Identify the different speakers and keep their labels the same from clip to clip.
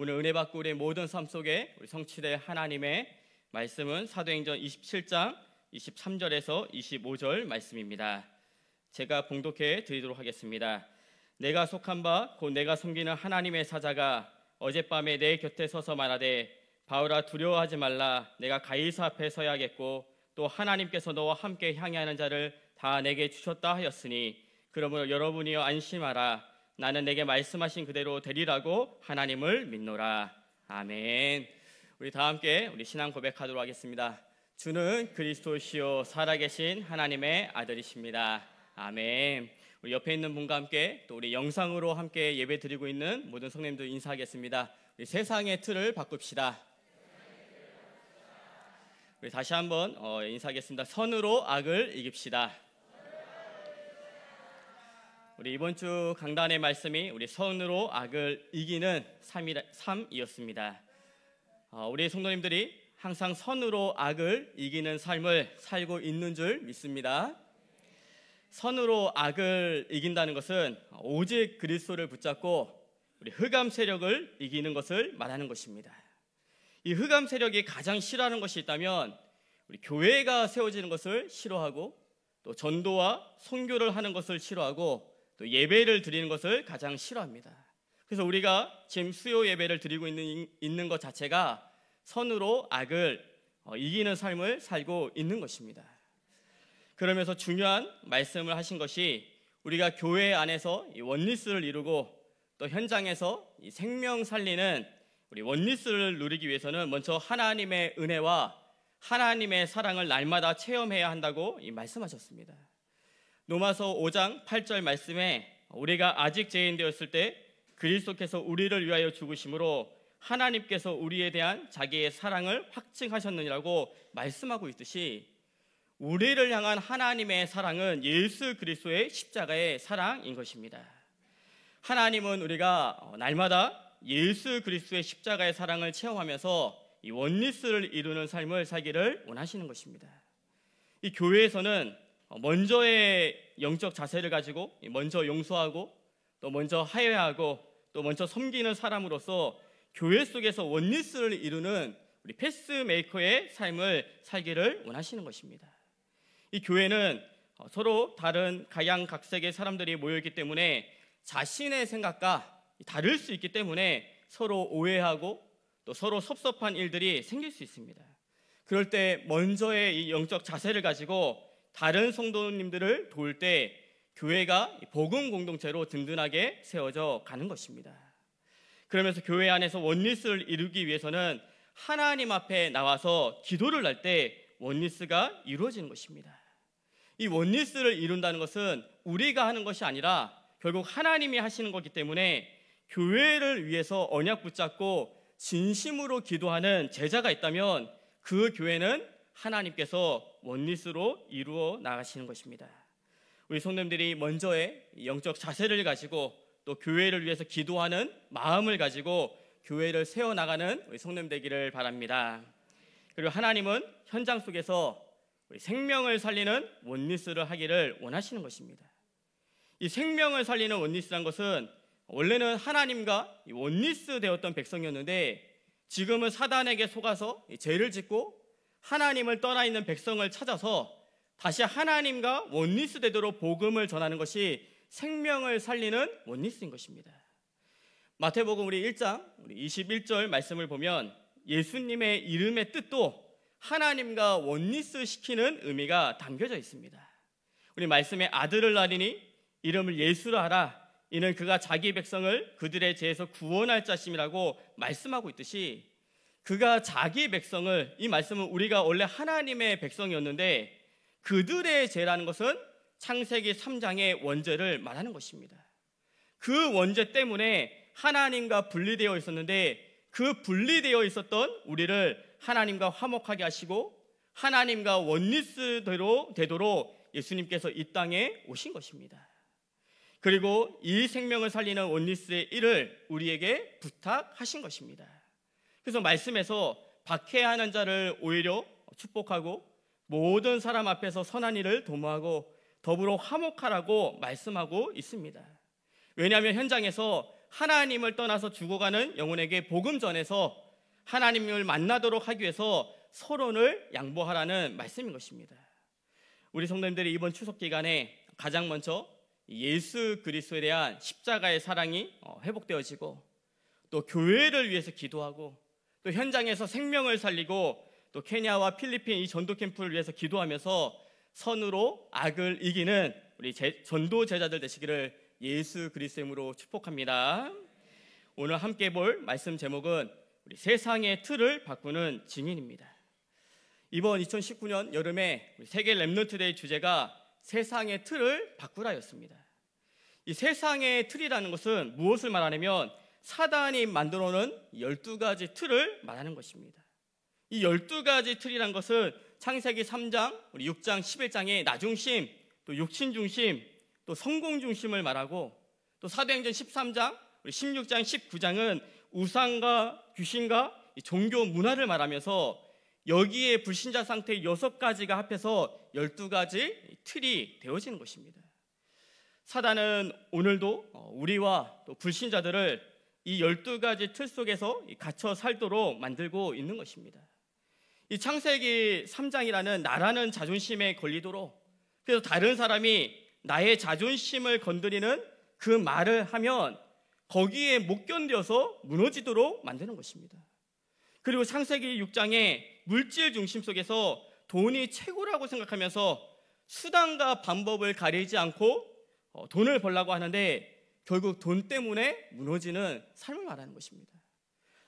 Speaker 1: 오늘 은혜 받고 우리 모든 삶 속에 우리 성취될 하나님의 말씀은 사도행전 27장 23절에서 25절 말씀입니다. 제가 봉독해 드리도록 하겠습니다. 내가 속한 바 곧 내가 섬기는 하나님의 사자가 어젯밤에 내 곁에 서서 말하되 바울아 두려워하지 말라 내가 가이사 앞에 서야겠고 또 하나님께서 너와 함께 향해하는 자를 다 내게 주셨다 하였으니 그러므로 여러분이여 안심하라 나는 내게 말씀하신 그대로 되리라고 하나님을 믿노라. 아멘. 우리 다 함께 우리 신앙 고백하도록 하겠습니다. 주는 그리스도시요 살아계신 하나님의 아들이십니다. 아멘. 우리 옆에 있는 분과 함께 또 우리 영상으로 함께 예배 드리고 있는 모든 성님도 인사하겠습니다. 우리 세상의 틀을 바꿉시다. 우리 다시 한번 어, 인사하겠습니다. 선으로 악을 이깁시다. 우리 이번 주 강단의 말씀이 우리 선으로 악을 이기는 삶이었습니다 어, 우리 성도님들이 항상 선으로 악을 이기는 삶을 살고 있는 줄 믿습니다. 선으로 악을 이긴다는 것은 오직 그리스도를 붙잡고 우리 흑암 세력을 이기는 것을 말하는 것입니다. 이 흑암 세력이 가장 싫어하는 것이 있다면 우리 교회가 세워지는 것을 싫어하고 또 전도와 선교를 하는 것을 싫어하고 또 예배를 드리는 것을 가장 싫어합니다. 그래서 우리가 지금 수요 예배를 드리고 있는, 있는 것 자체가 선으로 악을 어, 이기는 삶을 살고 있는 것입니다. 그러면서 중요한 말씀을 하신 것이 우리가 교회 안에서 원리스를 이루고 또 현장에서 생명 살리는 우리 원리스를 누리기 위해서는 먼저 하나님의 은혜와 하나님의 사랑을 날마다 체험해야 한다고 말씀하셨습니다. 로마서 5장 8절 말씀에 우리가 아직 죄인되었을 때 그리스도께서 우리를 위하여 죽으심으로 하나님께서 우리에 대한 자기의 사랑을 확증하셨느니라고 말씀하고 있듯이 우리를 향한 하나님의 사랑은 예수 그리스도의 십자가의 사랑인 것입니다. 하나님은 우리가 날마다 예수 그리스도의 십자가의 사랑을 체험하면서 이 원리스를 이루는 삶을 살기를 원하시는 것입니다. 이 교회에서는 어, 먼저의 영적 자세를 가지고 먼저 용서하고 또 먼저 하회하고 또 먼저 섬기는 사람으로서 교회 속에서 원리스를 이루는 우리 패스메이커의 삶을 살기를 원하시는 것입니다. 이 교회는 어, 서로 다른 각양각색의 사람들이 모여있기 때문에 자신의 생각과 다를 수 있기 때문에 서로 오해하고 또 서로 섭섭한 일들이 생길 수 있습니다. 그럴 때 먼저의 이 영적 자세를 가지고 다른 성도님들을 도울 때 교회가 복음 공동체로 든든하게 세워져 가는 것입니다. 그러면서 교회 안에서 원리스를 이루기 위해서는 하나님 앞에 나와서 기도를 할 때 원리스가 이루어지는 것입니다. 이 원리스를 이룬다는 것은 우리가 하는 것이 아니라 결국 하나님이 하시는 것이기 때문에 교회를 위해서 언약 붙잡고 진심으로 기도하는 제자가 있다면 그 교회는 하나님께서 원리스로 이루어 나가시는 것입니다. 우리 성님들이 먼저의 영적 자세를 가지고 또 교회를 위해서 기도하는 마음을 가지고 교회를 세워 나가는 우리 성님 되기를 바랍니다. 그리고 하나님은 현장 속에서 우리 생명을 살리는 원리스를 하기를 원하시는 것입니다. 이 생명을 살리는 원리스란 것은 원래는 하나님과 원리스 되었던 백성이었는데 지금은 사단에게 속아서 죄를 짓고 하나님을 떠나 있는 백성을 찾아서 다시 하나님과 원리스 되도록 복음을 전하는 것이 생명을 살리는 원리스인 것입니다. 마태복음 우리 1장 우리 21절 말씀을 보면 예수님의 이름의 뜻도 하나님과 원리스 시키는 의미가 담겨져 있습니다. 우리 말씀에 아들을 낳으니 이름을 예수라 하라. 이는 그가 자기 백성을 그들의 죄에서 구원할 자심이라고 말씀하고 있듯이 그가 자기 백성을 이 말씀은 우리가 원래 하나님의 백성이었는데 그들의 죄라는 것은 창세기 3장의 원죄를 말하는 것입니다. 그 원죄 때문에 하나님과 분리되어 있었는데 그 분리되어 있었던 우리를 하나님과 화목하게 하시고 하나님과 원리스대로 되도록 예수님께서 이 땅에 오신 것입니다. 그리고 이 생명을 살리는 원리스의 일을 우리에게 부탁하신 것입니다. 그래서 말씀에서 박해하는 자를 오히려 축복하고 모든 사람 앞에서 선한 일을 도모하고 더불어 화목하라고 말씀하고 있습니다. 왜냐하면 현장에서 하나님을 떠나서 죽어가는 영혼에게 복음 전해서 하나님을 만나도록 하기 위해서 서론을 양보하라는 말씀인 것입니다. 우리 성도님들이 이번 추석 기간에 가장 먼저 예수 그리스도에 대한 십자가의 사랑이 어, 회복되어지고 또 교회를 위해서 기도하고 또 현장에서 생명을 살리고 또 케냐와 필리핀 이 전도 캠프를 위해서 기도하면서 선으로 악을 이기는 우리 제, 전도 제자들 되시기를 예수 그리스도로 이름으 축복합니다. 오늘 함께 볼 말씀 제목은 우리 세상의 틀을 바꾸는 증인입니다. 이번 2019년 여름에 세계 랩노트데이 주제가 세상의 틀을 바꾸라였습니다. 이 세상의 틀이라는 것은 무엇을 말하냐면 사단이 만들어 놓은 12가지 틀을 말하는 것입니다. 이 12가지 틀이란 것은 창세기 3장, 우리 6장, 11장의 나중심, 또 육신 중심, 또 성공 중심을 말하고 또 사도행전 13장, 우리 16장, 19장은 우상과 귀신과 종교 문화를 말하면서 여기에 불신자 상태 6가지가 합해서 12가지 틀이 되어지는 것입니다. 사단은 오늘도 우리와 또 불신자들을 이 열두 가지 틀 속에서 갇혀 살도록 만들고 있는 것입니다. 이 창세기 3장이라는 나라는 자존심에 걸리도록 그래서 다른 사람이 나의 자존심을 건드리는 그 말을 하면 거기에 못 견뎌서 무너지도록 만드는 것입니다. 그리고 창세기 6장의 물질 중심 속에서 돈이 최고라고 생각하면서 수단과 방법을 가리지 않고 어, 돈을 벌라고 하는데 결국 돈 때문에 무너지는 삶을 말하는 것입니다.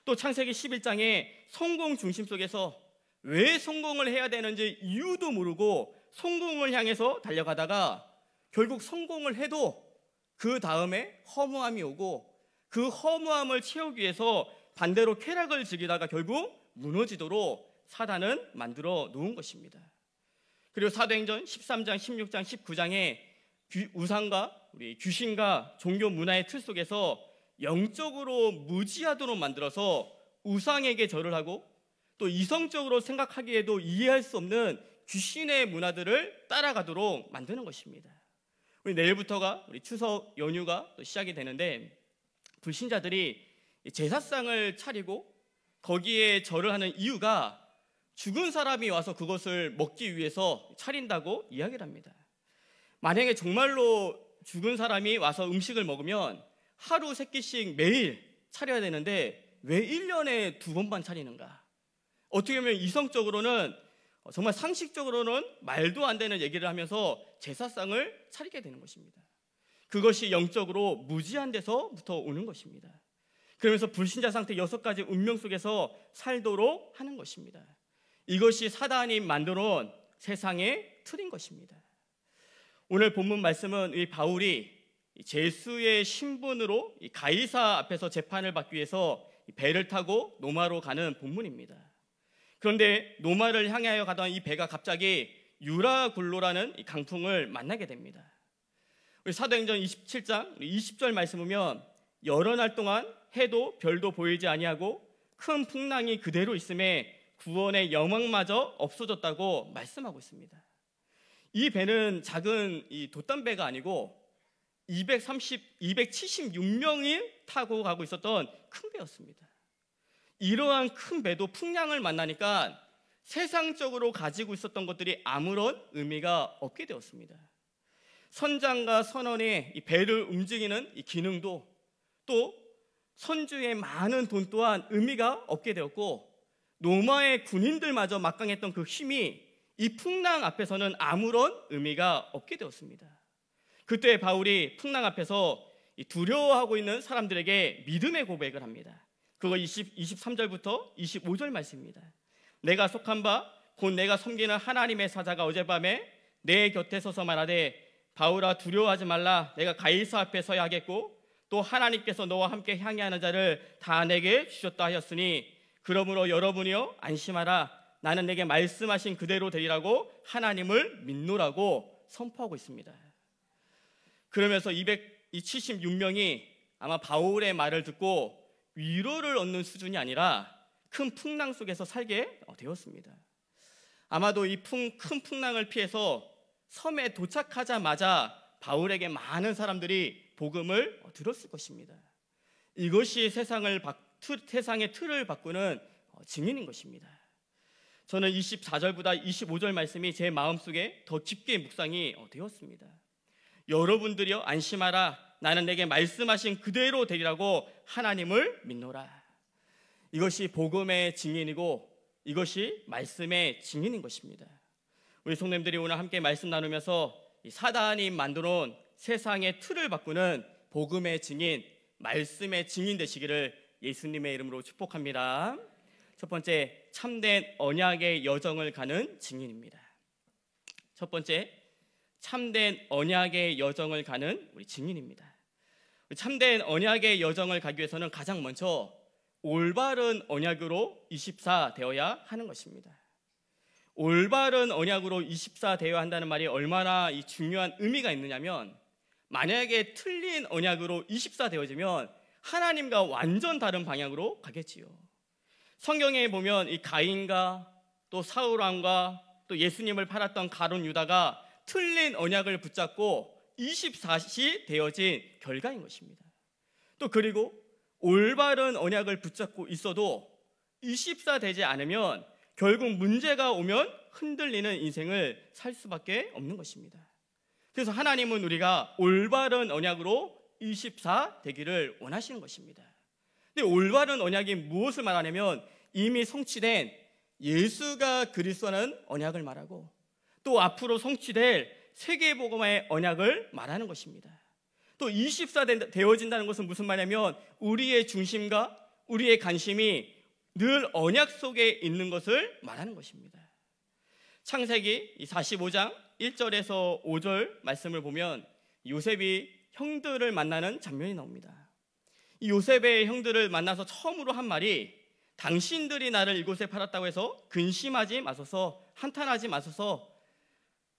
Speaker 1: 또 창세기 11장에 성공 중심 속에서 왜 성공을 해야 되는지 이유도 모르고 성공을 향해서 달려가다가 결국 성공을 해도 그 다음에 허무함이 오고 그 허무함을 채우기 위해서 반대로 쾌락을 즐기다가 결국 무너지도록 사단은 만들어 놓은 것입니다. 그리고 사도행전 13장, 16장, 19장에 우상과 우리 귀신과 종교 문화의 틀 속에서 영적으로 무지하도록 만들어서 우상에게 절을 하고 또 이성적으로 생각하기에도 이해할 수 없는 귀신의 문화들을 따라가도록 만드는 것입니다. 우리 내일부터가 우리 추석 연휴가 또 시작이 되는데 불신자들이 제사상을 차리고 거기에 절을 하는 이유가 죽은 사람이 와서 그것을 먹기 위해서 차린다고 이야기를 합니다. 만약에 정말로 죽은 사람이 와서 음식을 먹으면 하루 세 끼씩 매일 차려야 되는데 왜 1년에 두 번만 차리는가? 어떻게 보면 이성적으로는 어, 정말 상식적으로는 말도 안 되는 얘기를 하면서 제사상을 차리게 되는 것입니다. 그것이 영적으로 무지한 데서부터 오는 것입니다. 그러면서 불신자 상태 여섯 가지 운명 속에서 살도록 하는 것입니다. 이것이 사단이 만들어 온 세상의 틀인 것입니다. 오늘 본문 말씀은 이 바울이 제수의 신분으로 가이사 앞에서 재판을 받기 위해서 배를 타고 노마로 가는 본문입니다. 그런데 노마를 향하여 가던 이 배가 갑자기 유라굴로라는 강풍을 만나게 됩니다. 우리 사도행전 27장 20절 말씀 보면 여러 날 동안 해도 별도 보이지 아니하고 큰 풍랑이 그대로 있음에 구원의 영광마저 없어졌다고 말씀하고 있습니다. 이 배는 작은 이돛단배가 아니고 230, 276명이 타고 가고 있었던 큰 배였습니다. 이러한 큰 배도 풍량을 만나니까 세상적으로 가지고 있었던 것들이 아무런 의미가 없게 되었습니다. 선장과 선원의 배를 움직이는 기능도 또 선주의 많은 돈 또한 의미가 없게 되었고 노마의 군인들마저 막강했던 그 힘이 이 풍랑 앞에서는 아무런 의미가 없게 되었습니다. 그때 바울이 풍랑 앞에서 두려워하고 있는 사람들에게 믿음의 고백을 합니다. 그거 20, 23절부터 25절 말씀입니다. 내가 속한 바 곧 내가 섬기는 하나님의 사자가 어젯밤에 내 곁에 서서 말하되 바울아 두려워하지 말라 내가 가이사 앞에 서야 하겠고 또 하나님께서 너와 함께 향해하는 자를 다 내게 주셨다 하였으니 그러므로 여러분이요 안심하라 나는 내게 말씀하신 그대로 되리라고 하나님을 믿노라고 선포하고 있습니다. 그러면서 276명이 아마 바울의 말을 듣고 위로를 얻는 수준이 아니라 큰 풍랑 속에서 살게 되었습니다. 아마도 이 큰 풍랑을 피해서 섬에 도착하자마자 바울에게 많은 사람들이 복음을 들었을 것입니다. 이것이 세상을 세상의 틀을 바꾸는 증인인 것입니다. 저는 24절보다 25절 말씀이 제 마음속에 더 깊게 묵상이 어, 되었습니다. 여러분들이여 안심하라 나는 내게 말씀하신 그대로 되리라고 하나님을 믿노라. 이것이 복음의 증인이고 이것이 말씀의 증인인 것입니다. 우리 성님들이 오늘 함께 말씀 나누면서 사단이 만들어온 세상의 틀을 바꾸는 복음의 증인, 말씀의 증인 되시기를 예수님의 이름으로 축복합니다. 첫 번째 참된 언약의 여정을 가는 증인입니다. 첫 번째 참된 언약의 여정을 가는 우리 증인입니다. 참된 언약의 여정을 가기 위해서는 가장 먼저 올바른 언약으로 24 되어야 하는 것입니다. 올바른 언약으로 24 되어야 한다는 말이 얼마나 이 중요한 의미가 있느냐면 만약에 틀린 언약으로 24 되어지면 하나님과 완전 다른 방향으로 가겠지요. 성경에 보면 이 가인과 또 사울왕과 또 예수님을 팔았던 가론 유다가 틀린 언약을 붙잡고 24시 되어진 결과인 것입니다. 또 그리고 올바른 언약을 붙잡고 있어도 24 되지 않으면 결국 문제가 오면 흔들리는 인생을 살 수밖에 없는 것입니다. 그래서 하나님은 우리가 올바른 언약으로 24 되기를 원하시는 것입니다. 근데 올바른 언약이 무엇을 말하냐면 이미 성취된 예수가 그리스도라는 언약을 말하고 또 앞으로 성취될 세계복음의 언약을 말하는 것입니다. 또24 되어진다는 것은 무슨 말이냐면 우리의 중심과 우리의 관심이 늘 언약 속에 있는 것을 말하는 것입니다. 창세기 45장 1절에서 5절 말씀을 보면 요셉이 형들을 만나는 장면이 나옵니다. 요셉의 형들을 만나서 처음으로 한 말이 당신들이 나를 이곳에 팔았다고 해서 근심하지 마소서 한탄하지 마소서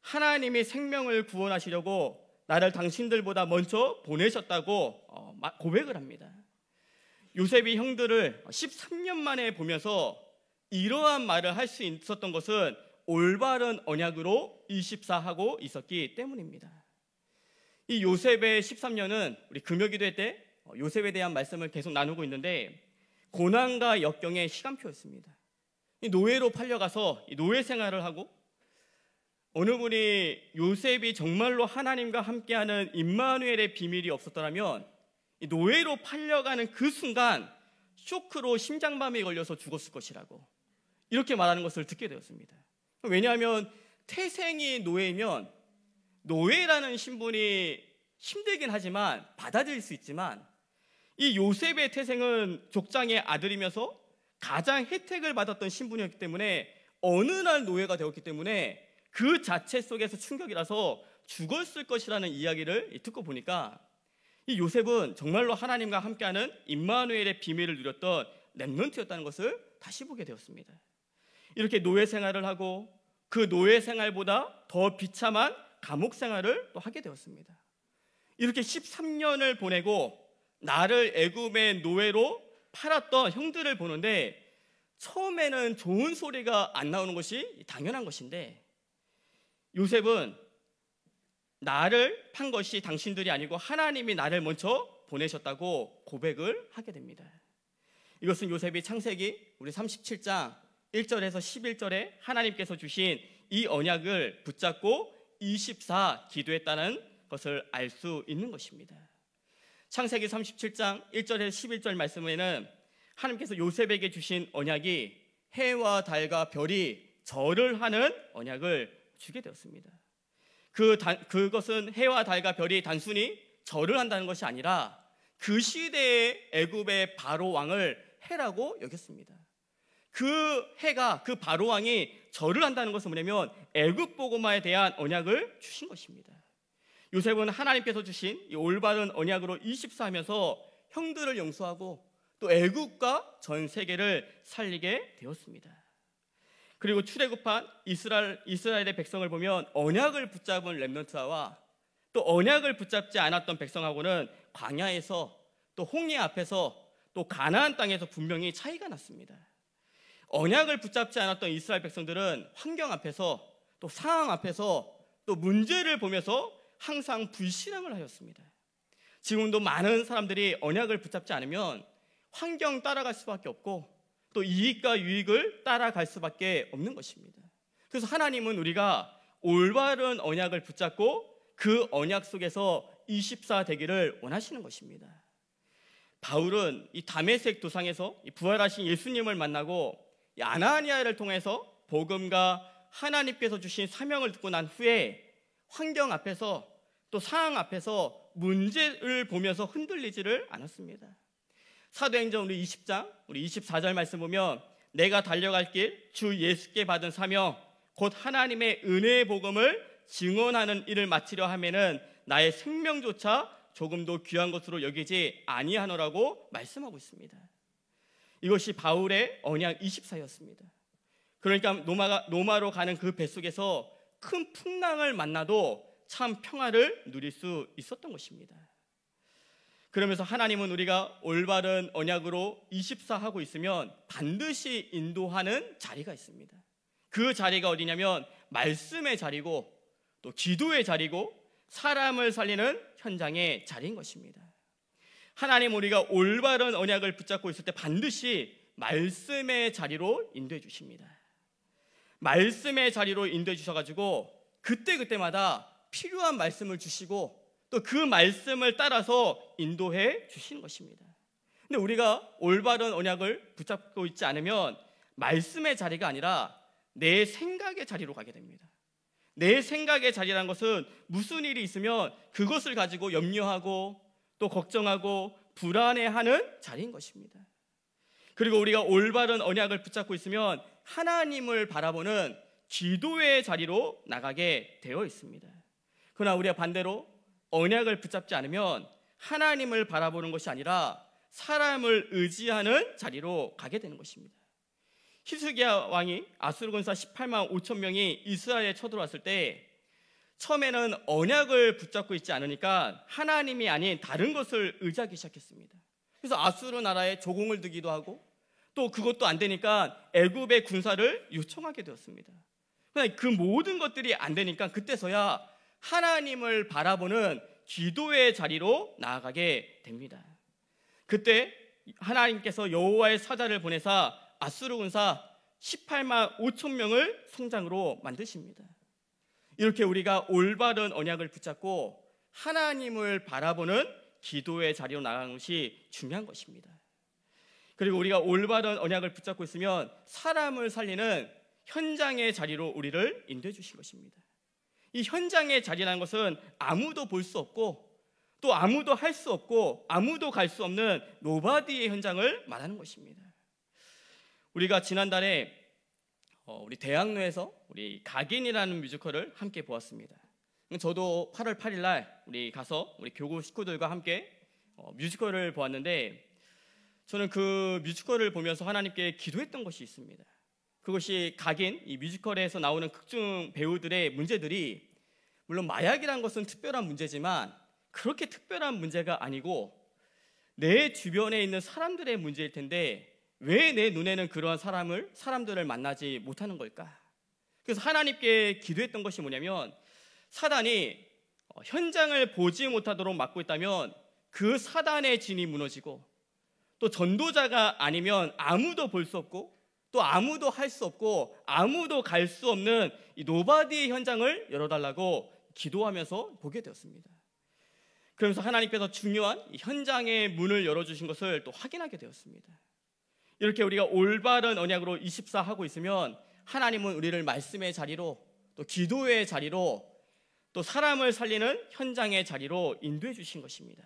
Speaker 1: 하나님이 생명을 구원하시려고 나를 당신들보다 먼저 보내셨다고 어, 고백을 합니다. 요셉이 형들을 13년 만에 보면서 이러한 말을 할 수 있었던 것은 올바른 언약으로 24하고 있었기 때문입니다. 이 요셉의 13년은 우리 금요기도회 때 어, 요셉에 대한 말씀을 계속 나누고 있는데 고난과 역경의 시간표였습니다. 노예로 팔려가서 노예 생활을 하고 어느 분이 요셉이 정말로 하나님과 함께하는 임마누엘의 비밀이 없었더라면 노예로 팔려가는 그 순간 쇼크로 심장마비에 걸려서 죽었을 것이라고 이렇게 말하는 것을 듣게 되었습니다. 왜냐하면 태생이 노예면 노예라는 신분이 힘들긴 하지만 받아들일 수 있지만 이 요셉의 태생은 족장의 아들이면서 가장 혜택을 받았던 신분이었기 때문에 어느 날 노예가 되었기 때문에 그 자체 속에서 충격이라서 죽었을 것이라는 이야기를 듣고 보니까 이 요셉은 정말로 하나님과 함께하는 임마누엘의 비밀을 누렸던 렘넌트였다는 것을 다시 보게 되었습니다. 이렇게 노예 생활을 하고 그 노예 생활보다 더 비참한 감옥 생활을 또 하게 되었습니다. 이렇게 13년을 보내고 나를 애굽의 노예로 팔았던 형들을 보는데 처음에는 좋은 소리가 안 나오는 것이 당연한 것인데 요셉은 나를 판 것이 당신들이 아니고 하나님이 나를 먼저 보내셨다고 고백을 하게 됩니다. 이것은 요셉이 창세기 우리 37장 1절에서 11절에 하나님께서 주신 이 언약을 붙잡고 24 기도했다는 것을 알 수 있는 것입니다. 창세기 37장 1절에서 11절 말씀에는 하나님께서 요셉에게 주신 언약이 해와 달과 별이 절을 하는 언약을 주게 되었습니다. 그 단, 그것은 해와 달과 별이 단순히 절을 한다는 것이 아니라 그 시대의 애굽의 바로 왕을 해라고 여겼습니다. 그 해가 그 바로 왕이 절을 한다는 것은 뭐냐면 애굽 보고마에 대한 언약을 주신 것입니다. 요셉은 하나님께서 주신 이 올바른 언약으로 2 4하면서 형들을 용서하고 또 애국과 전 세계를 살리게 되었습니다. 그리고 출애굽한 이스라엘, 이스라엘의 백성을 보면 언약을 붙잡은 렘넌트와 또 언약을 붙잡지 않았던 백성하고는 광야에서 또 홍해 앞에서 또 가나안 땅에서 분명히 차이가 났습니다. 언약을 붙잡지 않았던 이스라엘 백성들은 환경 앞에서 또 상황 앞에서 또 문제를 보면서 항상 불신앙을 하였습니다. 지금도 많은 사람들이 언약을 붙잡지 않으면 환경 따라갈 수밖에 없고 또 이익과 유익을 따라갈 수밖에 없는 것입니다. 그래서 하나님은 우리가 올바른 언약을 붙잡고 그 언약 속에서 24 되기를 원하시는 것입니다. 바울은 이 다메섹 도상에서 부활하신 예수님을 만나고 아나니아를 통해서 복음과 하나님께서 주신 사명을 듣고 난 후에 환경 앞에서 또 상황 앞에서 문제를 보면서 흔들리지를 않았습니다. 사도행전 우리 20장 우리 24절 말씀 보면 내가 달려갈 길 주 예수께 받은 사명 곧 하나님의 은혜의 복음을 증언하는 일을 마치려 하면은 나의 생명조차 조금도 귀한 것으로 여기지 아니하노라고 말씀하고 있습니다. 이것이 바울의 언약 24였습니다. 그러니까 노마가, 노마로 가는 그 뱃속에서 큰 풍랑을 만나도 참 평화를 누릴 수 있었던 것입니다. 그러면서 하나님은 우리가 올바른 언약으로 24하고 있으면 반드시 인도하는 자리가 있습니다. 그 자리가 어디냐면 말씀의 자리고 또 기도의 자리고 사람을 살리는 현장의 자리인 것입니다. 하나님 우리가 올바른 언약을 붙잡고 있을 때 반드시 말씀의 자리로 인도해 주십니다. 말씀의 자리로 인도해 주셔가지고 그때그때마다 필요한 말씀을 주시고 또 그 말씀을 따라서 인도해 주시는 것입니다. 근데 우리가 올바른 언약을 붙잡고 있지 않으면 말씀의 자리가 아니라 내 생각의 자리로 가게 됩니다. 내 생각의 자리라는 것은 무슨 일이 있으면 그것을 가지고 염려하고 또 걱정하고 불안해하는 자리인 것입니다. 그리고 우리가 올바른 언약을 붙잡고 있으면 하나님을 바라보는 기도의 자리로 나가게 되어 있습니다. 그러나 우리가 반대로 언약을 붙잡지 않으면 하나님을 바라보는 것이 아니라 사람을 의지하는 자리로 가게 되는 것입니다. 히스기야 왕이 아수르 군사 18만 5천 명이 이스라엘에 쳐들어왔을 때 처음에는 언약을 붙잡고 있지 않으니까 하나님이 아닌 다른 것을 의지하기 시작했습니다. 그래서 아수르 나라에 조공을 두기도 하고 또 그것도 안 되니까 애굽의 군사를 요청하게 되었습니다. 그그 모든 것들이 안 되니까 그때서야 하나님을 바라보는 기도의 자리로 나아가게 됩니다. 그때 하나님께서 여호와의 사자를 보내사 아수르 군사 18만 5천 명을 성장으로 만드십니다. 이렇게 우리가 올바른 언약을 붙잡고 하나님을 바라보는 기도의 자리로 나가는 것이 중요한 것입니다. 그리고 우리가 올바른 언약을 붙잡고 있으면 사람을 살리는 현장의 자리로 우리를 인도해 주신 것입니다. 이 현장의 자리라는 것은 아무도 볼 수 없고 또 아무도 할 수 없고 아무도 갈 수 없는 노바디의 현장을 말하는 것입니다. 우리가 지난달에 어, 우리 대학로에서 우리 각인이라는 뮤지컬을 함께 보았습니다. 저도 8월 8일 날 우리 가서 우리 교구 식구들과 함께 어, 뮤지컬을 보았는데 저는 그 뮤지컬을 보면서 하나님께 기도했던 것이 있습니다. 그것이 각인, 이 뮤지컬에서 나오는 극중 배우들의 문제들이 물론 마약이란 것은 특별한 문제지만 그렇게 특별한 문제가 아니고 내 주변에 있는 사람들의 문제일 텐데 왜 내 눈에는 그러한 사람을 사람들을 만나지 못하는 걸까? 그래서 하나님께 기도했던 것이 뭐냐면 사단이 어, 현장을 보지 못하도록 막고 있다면 그 사단의 진이 무너지고 또 전도자가 아니면 아무도 볼 수 없고 또 아무도 할 수 없고 아무도 갈 수 없는 이 노바디의 현장을 열어달라고 기도하면서 보게 되었습니다. 그러면서 하나님께서 중요한 현장의 문을 열어주신 것을 또 확인하게 되었습니다. 이렇게 우리가 올바른 언약으로 24하고 있으면 하나님은 우리를 말씀의 자리로 또 기도의 자리로 또 사람을 살리는 현장의 자리로 인도해 주신 것입니다.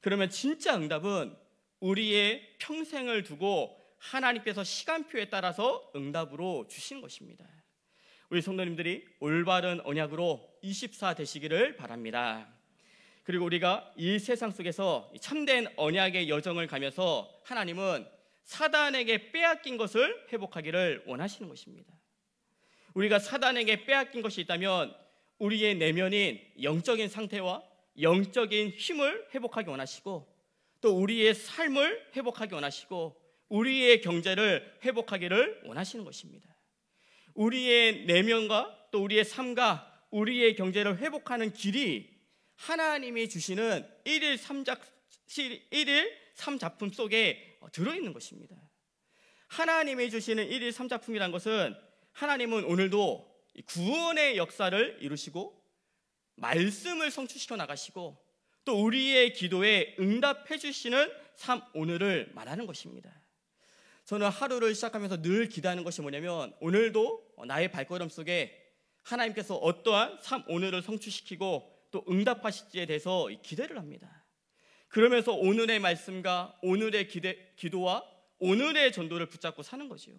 Speaker 1: 그러면 진짜 응답은 우리의 평생을 두고 하나님께서 시간표에 따라서 응답으로 주신 것입니다. 우리 성도님들이 올바른 언약으로 24 되시기를 바랍니다. 그리고 우리가 이 세상 속에서 참된 언약의 여정을 가면서 하나님은 사단에게 빼앗긴 것을 회복하기를 원하시는 것입니다. 우리가 사단에게 빼앗긴 것이 있다면 우리의 내면인 영적인 상태와 영적인 힘을 회복하기 원하시고 또 우리의 삶을 회복하기 원하시고 우리의 경제를 회복하기를 원하시는 것입니다. 우리의 내면과 또 우리의 삶과 우리의 경제를 회복하는 길이 하나님이 주시는 1일 3작 1일 3작품 속에 들어 있는 것입니다. 하나님이 주시는 1일 3작품이란 것은 하나님은 오늘도 구원의 역사를 이루시고 말씀을 성취시켜 나가시고 또 우리의 기도에 응답해 주시는 삶 오늘을 말하는 것입니다. 저는 하루를 시작하면서 늘 기대하는 것이 뭐냐면 오늘도 나의 발걸음 속에 하나님께서 어떠한 삶 오늘을 성취시키고 또 응답하실지에 대해서 기대를 합니다. 그러면서 오늘의 말씀과 오늘의 기대, 기도와 오늘의 전도를 붙잡고 사는 거지요.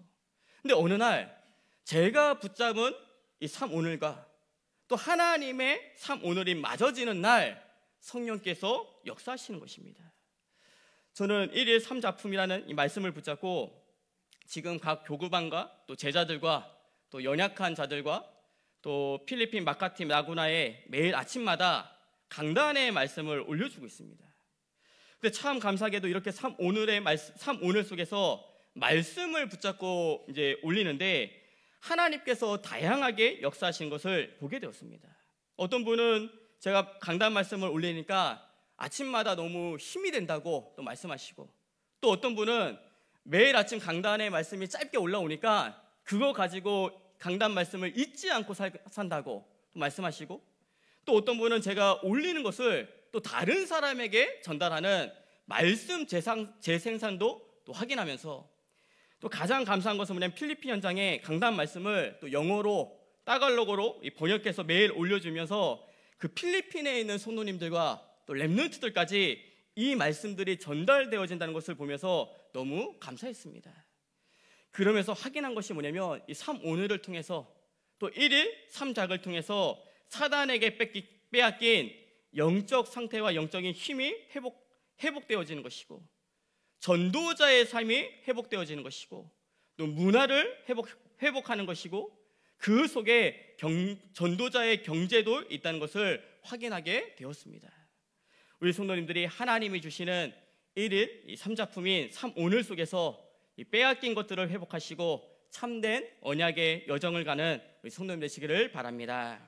Speaker 1: 근데 어느 날 제가 붙잡은 이 삶 오늘과 또 하나님의 삶 오늘이 맞아지는 날 성령께서 역사하시는 것입니다. 저는 1일 3작품이라는 이 말씀을 붙잡고 지금 각교구반과또 제자들과 또 연약한 자들과 또 필리핀 마카팀 나구나에 매일 아침마다 강단의 말씀을 올려주고 있습니다. 근데 참 감사하게도 이렇게 삼 오늘의 말씀, 삼 오늘 속에서 말씀을 붙잡고 이제 올리는데 하나님께서 다양하게 역사하신 것을 보게 되었습니다. 어떤 분은 제가 강단 말씀을 올리니까 아침마다 너무 힘이 된다고 또 말씀하시고 또 어떤 분은 매일 아침 강단의 말씀이 짧게 올라오니까 그거 가지고 강단 말씀을 잊지 않고 살, 산다고 말씀하시고 또 어떤 분은 제가 올리는 것을 또 다른 사람에게 전달하는 말씀 재상, 재생산도 또 확인하면서 또 가장 감사한 것은 뭐냐면 필리핀 현장의 강단 말씀을 또 영어로 따갈로그로 번역해서 매일 올려주면서 그 필리핀에 있는 성도님들과 또 랩런트들까지 이 말씀들이 전달되어진다는 것을 보면서 너무 감사했습니다. 그러면서 확인한 것이 뭐냐면 이 3, 오늘을 통해서 또 1일 3작을 통해서 사단에게 뺏기, 빼앗긴 영적 상태와 영적인 힘이 회복, 회복되어지는 것이고 전도자의 삶이 회복되어지는 것이고 또 문화를 회복, 회복하는 것이고 그 속에 경, 전도자의 경제도 있다는 것을 확인하게 되었습니다. 우리 성도님들이 하나님이 주시는 1일 3작품인3오늘 속에서 빼앗긴 것들을 회복하시고 참된 언약의 여정을 가는 우리 성도님 되시기를 바랍니다.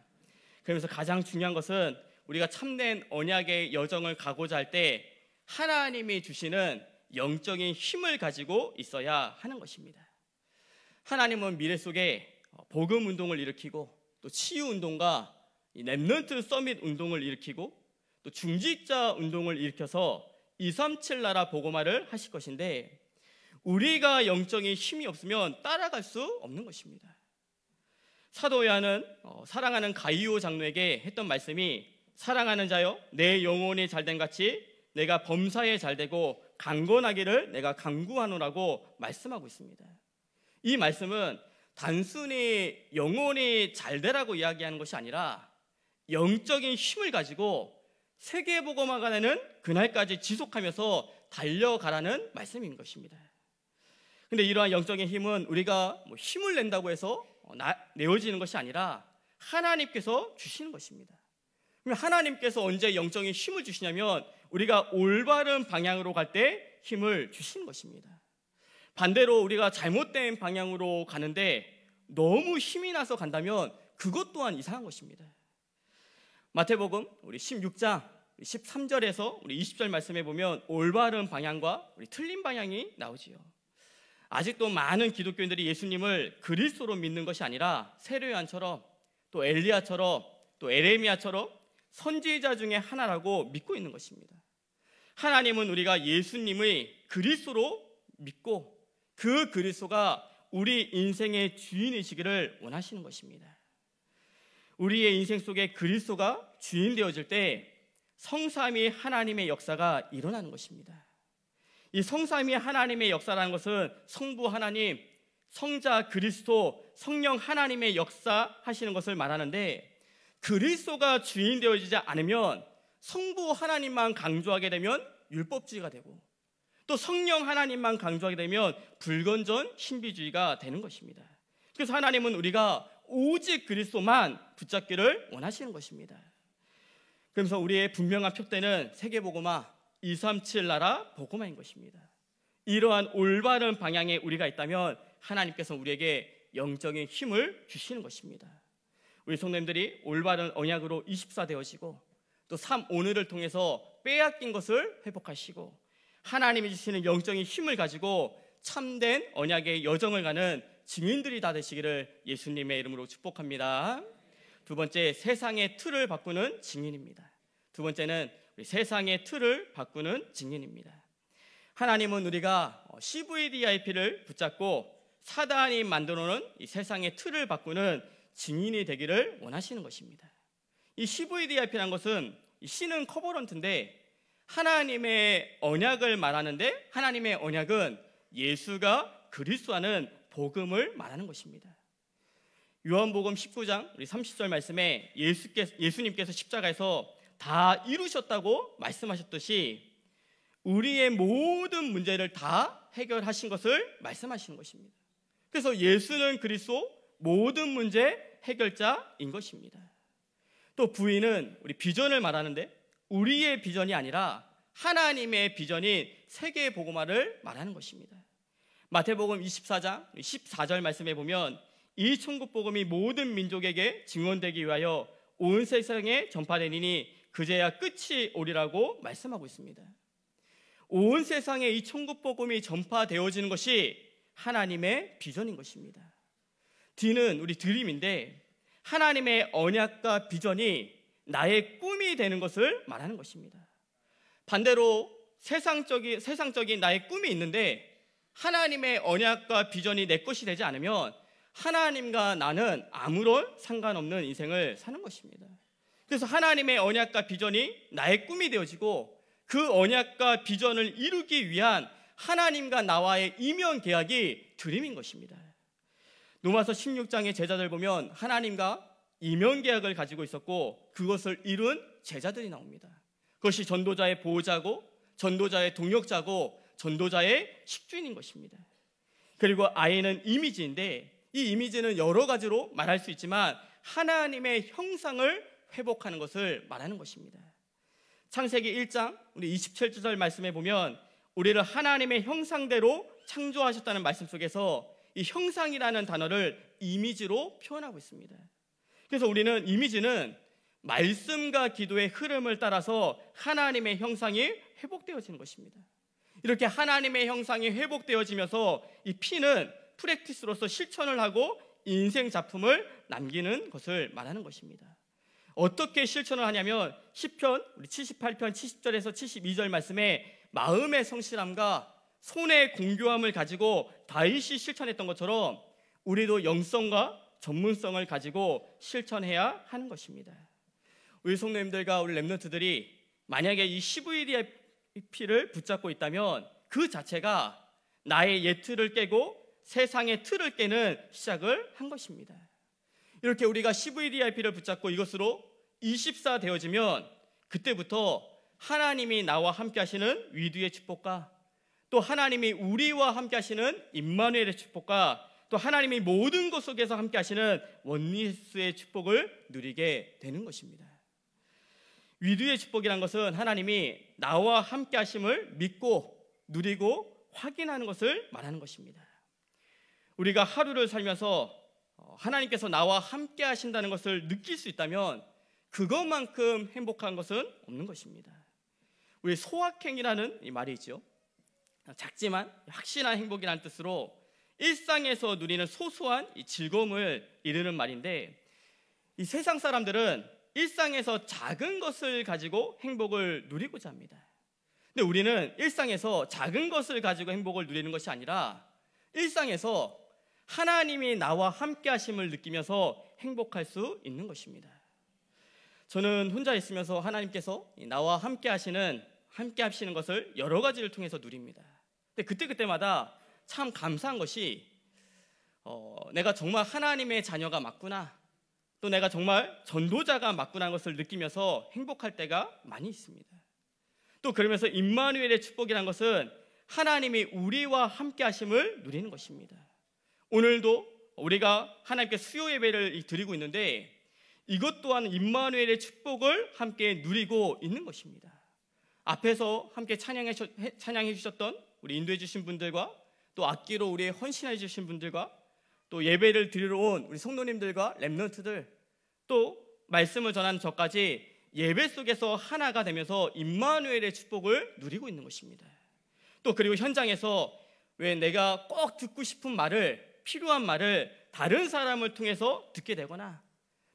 Speaker 1: 그러면서 가장 중요한 것은 우리가 참된 언약의 여정을 가고자 할 때 하나님이 주시는 영적인 힘을 가지고 있어야 하는 것입니다. 하나님은 미래 속에 복음 운동을 일으키고 또 치유 운동과 랩런트 서밋 운동을 일으키고 또 중직자 운동을 일으켜서 237 나라 보고말을 하실 것인데 우리가 영적인 힘이 없으면 따라갈 수 없는 것입니다. 사도 요한은 어, 사랑하는 가이오 장로에게 했던 말씀이 사랑하는 자여 내 영혼이 잘된 같이 내가 범사에 잘되고 강건하기를 내가 강구하노라고 말씀하고 있습니다. 이 말씀은 단순히 영혼이 잘되라고 이야기하는 것이 아니라 영적인 힘을 가지고 세계복음화관에는 그날까지 지속하면서 달려가라는 말씀인 것입니다. 근데 이러한 영적인 힘은 우리가 뭐 힘을 낸다고 해서 어, 나, 내어지는 것이 아니라 하나님께서 주시는 것입니다. 그럼 하나님께서 언제 영적인 힘을 주시냐면 우리가 올바른 방향으로 갈 때 힘을 주시는 것입니다. 반대로 우리가 잘못된 방향으로 가는데 너무 힘이 나서 간다면 그것 또한 이상한 것입니다. 마태복음 우리 16장 13절에서 우리 20절 말씀해 보면 올바른 방향과 우리 틀린 방향이 나오지요. 아직도 많은 기독교인들이 예수님을 그리스도로 믿는 것이 아니라 세례요한처럼 또 엘리야처럼 또 에레미야처럼 선지자 중에 하나라고 믿고 있는 것입니다. 하나님은 우리가 예수님의 그리스도로 믿고 그 그리스도가 우리 인생의 주인이시기를 원하시는 것입니다. 우리의 인생 속에 그리스도가 주인 되어질 때 성삼위 하나님의 역사가 일어나는 것입니다. 이 성삼위 하나님의 역사라는 것은 성부 하나님, 성자 그리스도, 성령 하나님의 역사 하시는 것을 말하는데 그리스도가 주인 되어지지 않으면 성부 하나님만 강조하게 되면 율법주의가 되고 또 성령 하나님만 강조하게 되면 불건전 신비주의가 되는 것입니다. 그래서 하나님은 우리가 오직 그리스도만 붙잡기를 원하시는 것입니다. 그러면서 우리의 분명한 표대는 세계보고마 237 나라 보고마인 것입니다. 이러한 올바른 방향에 우리가 있다면 하나님께서 우리에게 영적인 힘을 주시는 것입니다. 우리 성도님들이 올바른 언약으로 24되어지고 또 3, 오늘을 통해서 빼앗긴 것을 회복하시고 하나님이 주시는 영적인 힘을 가지고 참된 언약의 여정을 가는 증인들이 다 되시기를 예수님의 이름으로 축복합니다. 두 번째 세상의 틀을 바꾸는 증인입니다. 두 번째는 우리 세상의 틀을 바꾸는 증인입니다. 하나님은 우리가 어, CVDIP를 붙잡고 사단이 만들어 놓은 이 세상의 틀을 바꾸는 증인이 되기를 원하시는 것입니다. 이 CVDIP란 것은 신은 커버런트인데 하나님의 언약을 말하는데 하나님의 언약은 예수가 그리스도와는 복음을 말하는 것입니다. 요한복음 19장 우리 30절 말씀에 예수께, 예수님께서 십자가에서 다 이루셨다고 말씀하셨듯이 우리의 모든 문제를 다 해결하신 것을 말씀하시는 것입니다. 그래서 예수는 그리스도 모든 문제 해결자인 것입니다. 또 부인은 우리 비전을 말하는데 우리의 비전이 아니라 하나님의 비전인 세계 복음화를 말하는 것입니다. 마태복음 24장 14절 말씀해 보면 이 천국 복음이 모든 민족에게 증언되기 위하여 온 세상에 전파되니니 그제야 끝이 오리라고 말씀하고 있습니다. 온 세상에 이 천국 복음이 전파되어지는 것이 하나님의 비전인 것입니다. 뒤는 우리 드림인데 하나님의 언약과 비전이 나의 꿈이 되는 것을 말하는 것입니다. 반대로 세상적인 세상적인 나의 꿈이 있는데 하나님의 언약과 비전이 내 것이 되지 않으면 하나님과 나는 아무런 상관없는 인생을 사는 것입니다. 그래서 하나님의 언약과 비전이 나의 꿈이 되어지고 그 언약과 비전을 이루기 위한 하나님과 나와의 이면 계약이 드림인 것입니다. 로마서 16장의 제자들 보면 하나님과 이면 계약을 가지고 있었고 그것을 이룬 제자들이 나옵니다. 그것이 전도자의 보호자고 전도자의 동력자고 전도자의 식주인인 것입니다. 그리고 아이는 이미지인데 이 이미지는 여러 가지로 말할 수 있지만 하나님의 형상을 회복하는 것을 말하는 것입니다. 창세기 1장 우리 27절 말씀에 보면 우리를 하나님의 형상대로 창조하셨다는 말씀 속에서 이 형상이라는 단어를 이미지로 표현하고 있습니다. 그래서 우리는 이미지는 말씀과 기도의 흐름을 따라서 하나님의 형상이 회복되어지는 것입니다. 이렇게 하나님의 형상이 회복되어지면서 이 피는 프랙티스로서 실천을 하고 인생 작품을 남기는 것을 말하는 것입니다. 어떻게 실천을 하냐면 10편, 우리 78편 70절에서 72절 말씀에 마음의 성실함과 손의 공교함을 가지고 다윗이 실천했던 것처럼 우리도 영성과 전문성을 가지고 실천해야 하는 것입니다. 우리 성도님들과 우리 랩런트들이 만약에 이 CVDF 피를 붙잡고 있다면 그 자체가 나의 예틀을 깨고 세상의 틀을 깨는 시작을 한 것입니다. 이렇게 우리가 CVDIP를 붙잡고 이것으로 24 되어지면 그때부터 하나님이 나와 함께 하시는 위드의 축복과 또 하나님이 우리와 함께 하시는 임마누엘의 축복과 또 하나님이 모든 것 속에서 함께 하시는 원리스의 축복을 누리게 되는 것입니다. 위로의 축복이란 것은 하나님이 나와 함께 하심을 믿고 누리고 확인하는 것을 말하는 것입니다. 우리가 하루를 살면서 어, 하나님께서 나와 함께 하신다는 것을 느낄 수 있다면 그것만큼 행복한 것은 없는 것입니다. 우리 소확행이라는 말이 있죠. 작지만 확실한 행복이라는 뜻으로 일상에서 누리는 소소한 즐거움을 이르는 말인데 이 세상 사람들은 일상에서 작은 것을 가지고 행복을 누리고자 합니다. 근데 우리는 일상에서 작은 것을 가지고 행복을 누리는 것이 아니라 일상에서 하나님이 나와 함께 하심을 느끼면서 행복할 수 있는 것입니다. 저는 혼자 있으면서 하나님께서 나와 함께 하시는 함께 하시는 것을 여러 가지를 통해서 누립니다. 근데 그때그때마다 참 감사한 것이 어, 내가 정말 하나님의 자녀가 맞구나. 또 내가 정말 전도자가 맞구나 것을 느끼면서 행복할 때가 많이 있습니다. 또 그러면서 임마누엘의 축복이란 것은 하나님이 우리와 함께 하심을 누리는 것입니다. 오늘도 우리가 하나님께 수요 예배를 드리고 있는데 이것 또한 임마누엘의 축복을 함께 누리고 있는 것입니다. 앞에서 함께 찬양해, 찬양해 주셨던 우리 인도해 주신 분들과 또 악기로 우리의 헌신해 주신 분들과 또 예배를 드리러 온 우리 성도님들과 랩런트들 또 말씀을 전한 저까지 예배 속에서 하나가 되면서 임마누엘의 축복을 누리고 있는 것입니다. 또 그리고 현장에서 왜 내가 꼭 듣고 싶은 말을 필요한 말을 다른 사람을 통해서 듣게 되거나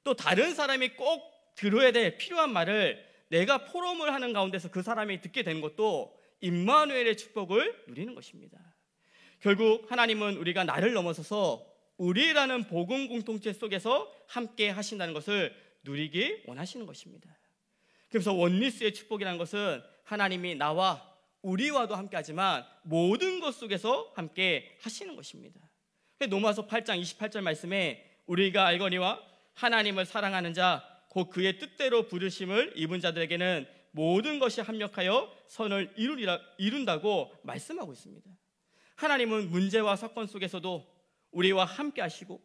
Speaker 1: 또 다른 사람이 꼭 들어야 될 필요한 말을 내가 포럼을 하는 가운데서 그 사람이 듣게 된 것도 임마누엘의 축복을 누리는 것입니다. 결국 하나님은 우리가 나를 넘어서서 우리라는 복음 공통체 속에서 함께 하신다는 것을 누리기 원하시는 것입니다. 그래서 원리스의 축복이라는 것은 하나님이 나와 우리와도 함께 하지만 모든 것 속에서 함께 하시는 것입니다. 노마서 8장 28절 말씀에 우리가 알거니와 하나님을 사랑하는 자 곧 그의 뜻대로 부르심을 입은 자들에게는 모든 것이 합력하여 선을 이룬다고 말씀하고 있습니다. 하나님은 문제와 사건 속에서도 우리와 함께 하시고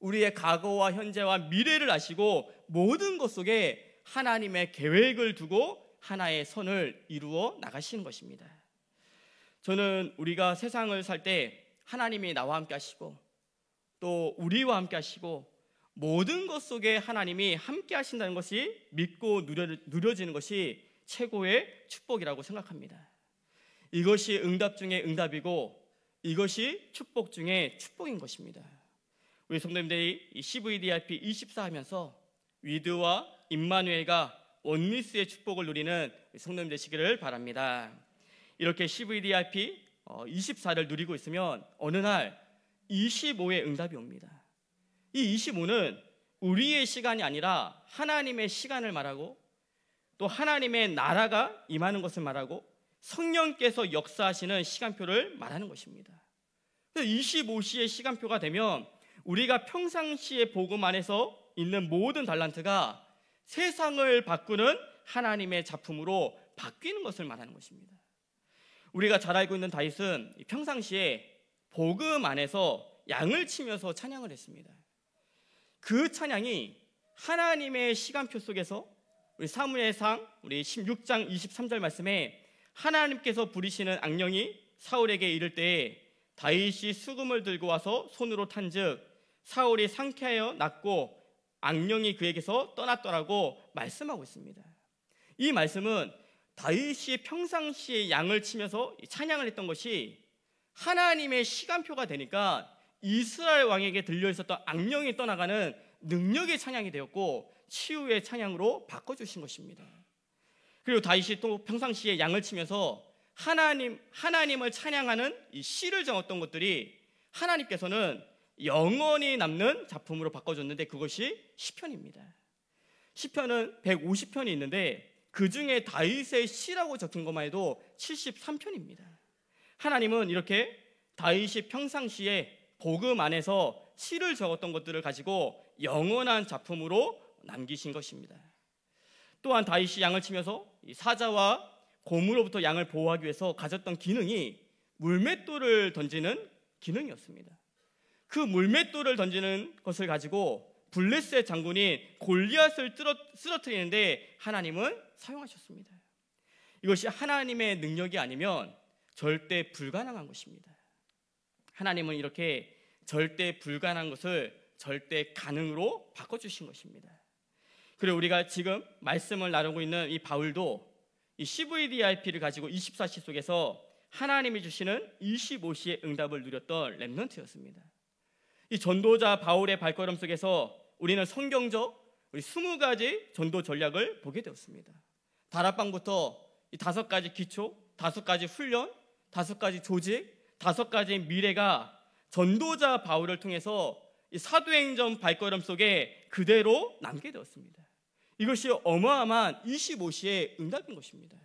Speaker 1: 우리의 과거와 현재와 미래를 아시고 모든 것 속에 하나님의 계획을 두고 하나의 선을 이루어 나가시는 것입니다. 저는 우리가 세상을 살 때 하나님이 나와 함께 하시고 또 우리와 함께 하시고 모든 것 속에 하나님이 함께 하신다는 것이 믿고 누려, 지는 것이 최고의 축복이라고 생각합니다. 이것이 응답 중에 응답이고 이것이 축복 중에 축복인 것입니다. 우리 성도님들이 CVDIP 24 하면서 위드와 임마누엘과 원리스의 축복을 누리는 성도님 되시기를 바랍니다. 이렇게 CVDIP 24를 어, 누리고 있으면 어느 날 25의 응답이 옵니다. 이 25는 우리의 시간이 아니라 하나님의 시간을 말하고 또 하나님의 나라가 임하는 것을 말하고 성령께서 역사하시는 시간표를 말하는 것입니다. 25시의 시간표가 되면 우리가 평상시의 복음 안에서 있는 모든 달란트가 세상을 바꾸는 하나님의 작품으로 바뀌는 것을 말하는 것입니다. 우리가 잘 알고 있는 다윗은 평상시에 복음 안에서 양을 치면서 찬양을 했습니다. 그 찬양이 하나님의 시간표 속에서 우리 사무엘상 우리 16장 23절 말씀에 하나님께서 부리시는 악령이 사울에게 이를 때에 다윗이 수금을 들고 와서 손으로 탄즉 사울이 상쾌하여 낫고 악령이 그에게서 떠났더라고 말씀하고 있습니다. 이 말씀은 다윗이 평상시에 양을 치면서 찬양을 했던 것이 하나님의 시간표가 되니까 이스라엘 왕에게 들려 있었던 악령이 떠나가는 능력의 찬양이 되었고 치유의 찬양으로 바꿔 주신 것입니다. 그리고 다윗이 또 평상시에 양을 치면서 하나님 하나님을 찬양하는 이 시를 정었던 것들이 하나님께서는 영원히 남는 작품으로 바꿔줬는데 그것이 시편입니다. 시편은 150편이 있는데 그 중에 다윗의 시라고 적힌 것만 해도 73편입니다. 하나님은 이렇게 다윗이 평상시에 복음 안에서 시를 적었던 것들을 가지고 영원한 작품으로 남기신 것입니다. 또한 다윗이 양을 치면서 사자와 곰으로부터 양을 보호하기 위해서 가졌던 기능이 물맷돌을 던지는 기능이었습니다. 그 물맷돌을 던지는 것을 가지고 블레셋 장군이 골리앗을 쓰러뜨리는데 하나님은 사용하셨습니다. 이것이 하나님의 능력이 아니면 절대 불가능한 것입니다. 하나님은 이렇게 절대 불가능한 것을 절대 가능으로 바꿔주신 것입니다. 그리고 우리가 지금 말씀을 나누고 있는 이 바울도 이 CVDIP를 가지고 24시 속에서 하나님이 주시는 25시의 응답을 누렸던 랩런트였습니다이 전도자 바울의 발걸음 속에서 우리는 성경적 우리 20가지 전도 전략을 보게 되었습니다. 다락방부터 이 다섯 가지 기초, 다섯 가지 훈련, 다섯 가지 조직, 다섯 가지 미래가 전도자 바울을 통해서 이 사도행전 발걸음 속에 그대로 남게 되었습니다. 이것이 어마어마한 25시의 응답인 것입니다.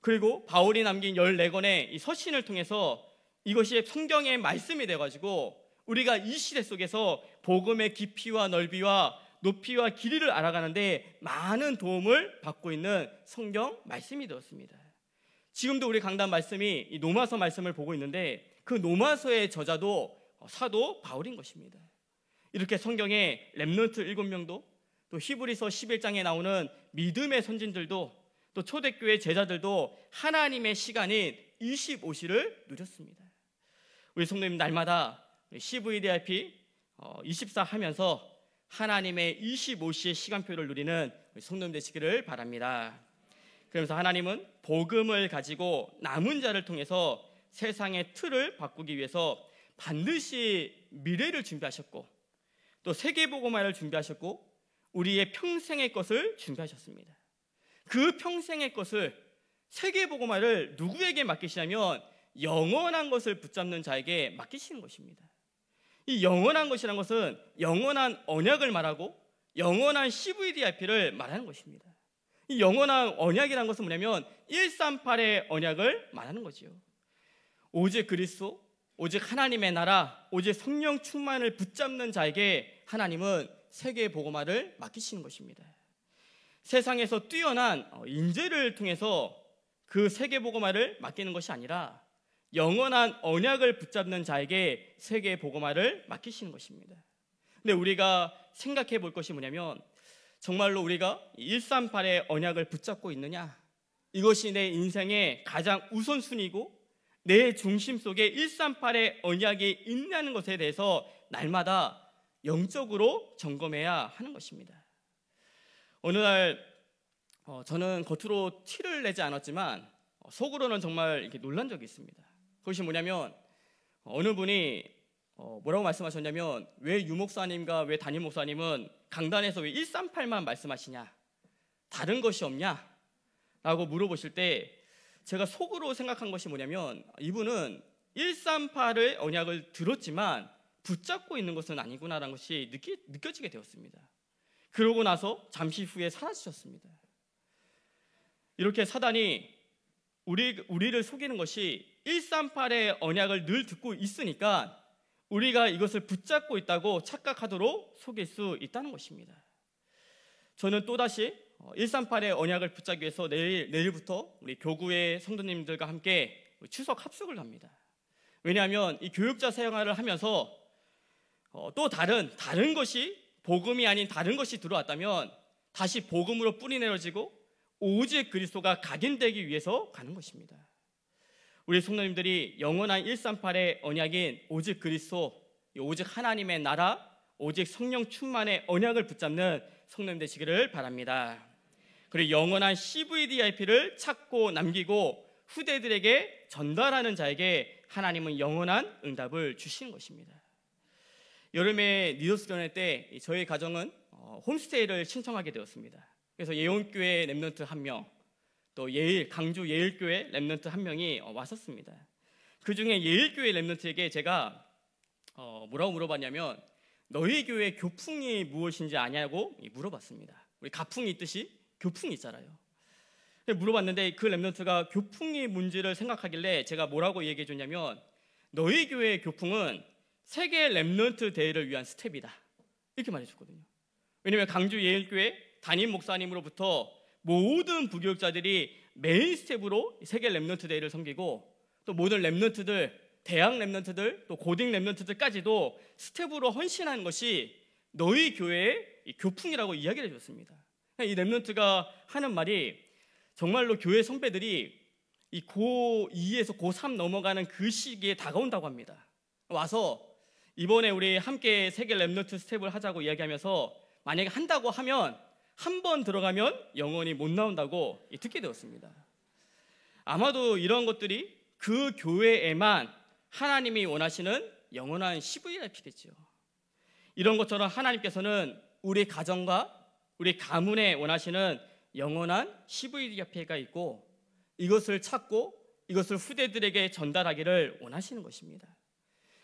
Speaker 1: 그리고 바울이 남긴 14권의 서신을 통해서 이것이 성경의 말씀이 돼가지고 우리가 이 시대 속에서 복음의 깊이와 넓이와 높이와 길이를 알아가는데 많은 도움을 받고 있는 성경 말씀이 되었습니다. 지금도 우리 강단 말씀이 노마서 말씀을 보고 있는데 그 노마서의 저자도 사도 바울인 것입니다. 이렇게 성경의 렘넌트 7명도 또 히브리서 11장에 나오는 믿음의 선진들도 또 초대교회 제자들도 하나님의 시간인 25시를 누렸습니다. 우리 성도님 날마다 CVDIP 24 어, 하면서 하나님의 25시의 시간표를 누리는 성도님 되시기를 바랍니다. 그러면서 하나님은 복음을 가지고 남은 자를 통해서 세상의 틀을 바꾸기 위해서 반드시 미래를 준비하셨고 또 세계보고만을 준비하셨고 우리의 평생의 것을 준비하셨습니다. 그 평생의 것을 세계보고말을 누구에게 맡기시냐면 영원한 것을 붙잡는 자에게 맡기시는 것입니다. 이 영원한 것이란 것은 영원한 언약을 말하고 영원한 CVDIP를 말하는 것입니다. 이 영원한 언약이란 것은 뭐냐면 138의 언약을 말하는 거지요. 오직 그리스도, 오직 하나님의 나라, 오직 성령 충만을 붙잡는 자에게 하나님은 세계의 보고화를 맡기시는 것입니다. 세상에서 뛰어난 어, 인재를 통해서 그 세계 보고화를 맡기는 것이 아니라 영원한 언약을 붙잡는 자에게 세계 의보고화를 맡기시는 것입니다. 근데 우리가 생각해 볼 것이 뭐냐면 정말로 우리가 138의 언약을 붙잡고 있느냐? 이것이 내 인생의 가장 우선순위고 내 중심 속에 138의 언약이 있냐는 것에 대해서 날마다 영적으로 점검해야 하는 것입니다. 어느 날 어, 저는 겉으로 티를 내지 않았지만 어, 속으로는 정말 이렇게 놀란 적이 있습니다. 그것이 뭐냐면 어느 분이 어, 뭐라고 말씀하셨냐면 왜 유목사님과 왜 담임 목사님은 강단에서 왜 138만 말씀하시냐 다른 것이 없냐 라고 물어보실 때 제가 속으로 생각한 것이 뭐냐면 이분은 138의 언약을 들었지만 붙잡고 있는 것은 아니구나라는 것이 느끼, 느껴지게 되었습니다. 그러고 나서 잠시 후에 사라지셨습니다. 이렇게 사단이 우리, 우리를 속이는 것이 138의 언약을 늘 듣고 있으니까 우리가 이것을 붙잡고 있다고 착각하도록 속일 수 있다는 것입니다. 저는 또다시 138의 언약을 붙잡기 위해서 내일, 내일부터 우리 교구의 성도님들과 함께 추석 합숙을 합니다. 왜냐하면 이 교육자 생활을 하면서 어, 또 다른 다른 것이 복음이 아닌 다른 것이 들어왔다면 다시 복음으로 뿌리내려지고 오직 그리스도가 각인되기 위해서 가는 것입니다. 우리 성도님들이 영원한 138의 언약인 오직 그리스도, 오직 하나님의 나라, 오직 성령 충만의 언약을 붙잡는 성령 되시기를 바랍니다. 그리고 영원한 CVDIP를 찾고 남기고 후대들에게 전달하는 자에게 하나님은 영원한 응답을 주시는 것입니다. 여름에 리더스 전회 때 저희 가정은 어, 홈스테이를 신청하게 되었습니다. 그래서 예원교회 랩런트 한 명, 또 예일 강주 예일교회 랩런트 한 명이 어, 왔었습니다. 그 중에 예일교회 랩런트에게 제가 어, 뭐라고 물어봤냐면 너희 교회 교풍이 무엇인지 아냐고 물어봤습니다. 우리 가풍이 있듯이 교풍이 있잖아요. 물어봤는데 그 랩런트가 교풍이 뭔지를 생각하길래 제가 뭐라고 얘기해 줬냐면 너희 교회의 교풍은 세계 랩런트 대회를 위한 스텝이다. 이렇게 말해줬거든요. 왜냐하면 강주 예일교회 담임 목사님으로부터 모든 부교육자들이 메인 스텝으로 세계 랩런트 대회를 섬기고 또 모든 랩런트들, 대학 랩런트들, 또 고딩 랩런트들까지도 스텝으로 헌신하는 것이 너희 교회의 교풍이라고 이야기를 해줬습니다. 이 랩런트가 하는 말이 정말로 교회 선배들이 이 고2에서 고3 넘어가는 그 시기에 다가온다고 합니다. 와서 이번에 우리 함께 세계 랩노트 스텝을 하자고 이야기하면서 만약에 한다고 하면 한 번 들어가면 영원히 못 나온다고 듣게 되었습니다. 아마도 이런 것들이 그 교회에만 하나님이 원하시는 영원한 CVIP겠지요. 이런 것처럼 하나님께서는 우리 가정과 우리 가문에 원하시는 영원한 CVIP가 있고 이것을 찾고 이것을 후대들에게 전달하기를 원하시는 것입니다.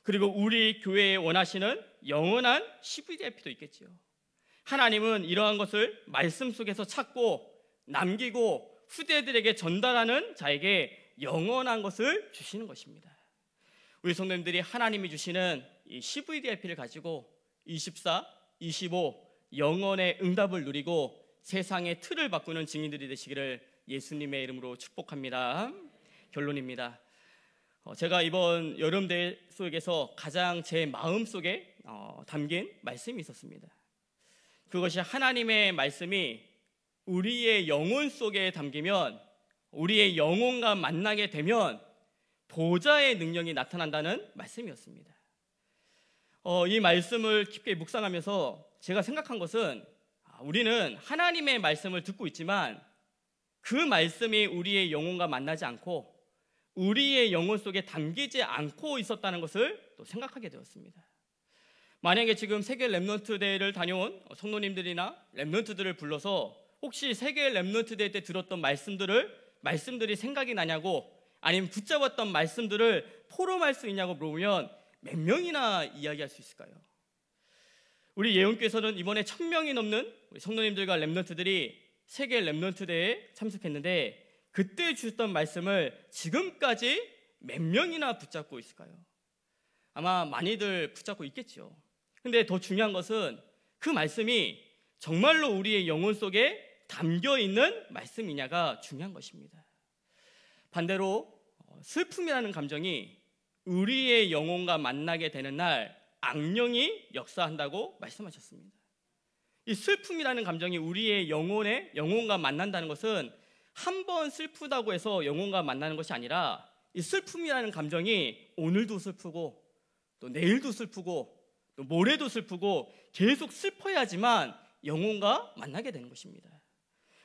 Speaker 1: 그리고 우리 교회에 원하시는 영원한 CVJP도 있겠지요. 하나님은 이러한 것을 말씀 속에서 찾고 남기고 후대들에게 전달하는 자에게 영원한 것을 주시는 것입니다. 우리 성도님들이 하나님이 주시는 이 CVDIP를 가지고 24, 25 영원의 응답을 누리고 세상의 틀을 바꾸는 증인들이 되시기를 예수님의 이름으로 축복합니다. 결론입니다. 어, 제가 이번 여름 대회 속에서 가장 제 마음 속에 어, 담긴 말씀이 있었습니다. 그것이 하나님의 말씀이 우리의 영혼 속에 담기면 우리의 영혼과 만나게 되면 보좌의 능력이 나타난다는 말씀이었습니다. 어, 이 말씀을 깊게 묵상하면서 제가 생각한 것은 아, 우리는 하나님의 말씀을 듣고 있지만 그 말씀이 우리의 영혼과 만나지 않고 우리의 영혼 속에 담기지 않고 있었다는 것을 또 생각하게 되었습니다. 만약에 지금 세계 랩런트 대회를 다녀온 성노님들이나 랩런트들을 불러서 혹시 세계 랩런트 대회 때 들었던 말씀들을 말씀들이 생각이 나냐고 아니면 붙잡았던 말씀들을 포럼할 수 있냐고 물어보면 몇 명이나 이야기할 수 있을까요? 우리 예원교에서는 이번에 천명이 넘는 성도님들과 랩런트들이 세계 랩런트 대회에 참석했는데 그때 주셨던 말씀을 지금까지 몇 명이나 붙잡고 있을까요? 아마 많이들 붙잡고 있겠죠 근데 더 중요한 것은 그 말씀이 정말로 우리의 영혼 속에 담겨 있는 말씀이냐가 중요한 것입니다. 반대로 어, 슬픔이라는 감정이 우리의 영혼과 만나게 되는 날 악령이 역사한다고 말씀하셨습니다. 이 슬픔이라는 감정이 우리의 영혼의 영혼과 만난다는 것은 한번 슬프다고 해서 영혼과 만나는 것이 아니라 이 슬픔이라는 감정이 오늘도 슬프고 또 내일도 슬프고 또 모레도 슬프고 계속 슬퍼야지만 영혼과 만나게 되는 것입니다.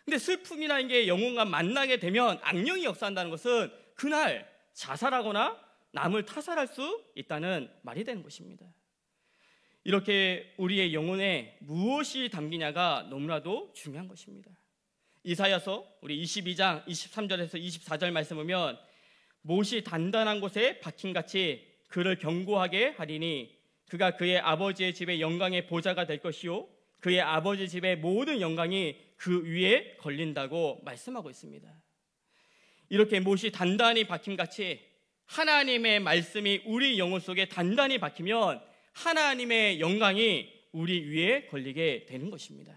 Speaker 1: 근데 슬픔이라는 게 영혼과 만나게 되면 악령이 역사한다는 것은 그날 자살하거나 남을 타살할 수 있다는 말이 되는 것입니다. 이렇게 우리의 영혼에 무엇이 담기냐가 너무나도 중요한 것입니다. 이사야서 우리 22장 23절에서 24절 말씀 보면 못이 단단한 곳에 박힌 같이 그를 견고하게 하리니 그가 그의 아버지의 집에 영광의 보좌가 될 것이요 그의 아버지 집에 모든 영광이 그 위에 걸린다고 말씀하고 있습니다. 이렇게 못이 단단히 박힌같이 하나님의 말씀이 우리 영혼 속에 단단히 박히면 하나님의 영광이 우리 위에 걸리게 되는 것입니다.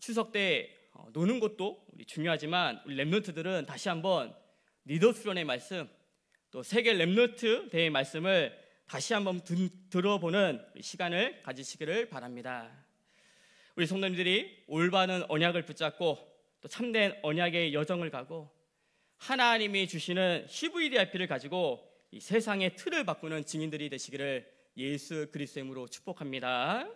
Speaker 1: 추석 때 어, 노는 것도 중요하지만 우리 렘노트들은 다시 한번 리더 수련의 말씀 또 세계 렘노트 대회 말씀을 다시 한번 들어보는 시간을 가지시기를 바랍니다. 우리 성도님들이 올바른 언약을 붙잡고 또 참된 언약의 여정을 가고 하나님이 주시는 CVDIP를 가지고 이 세상의 틀을 바꾸는 증인들이 되시기를 예수 그리스도의 이름으로 축복합니다.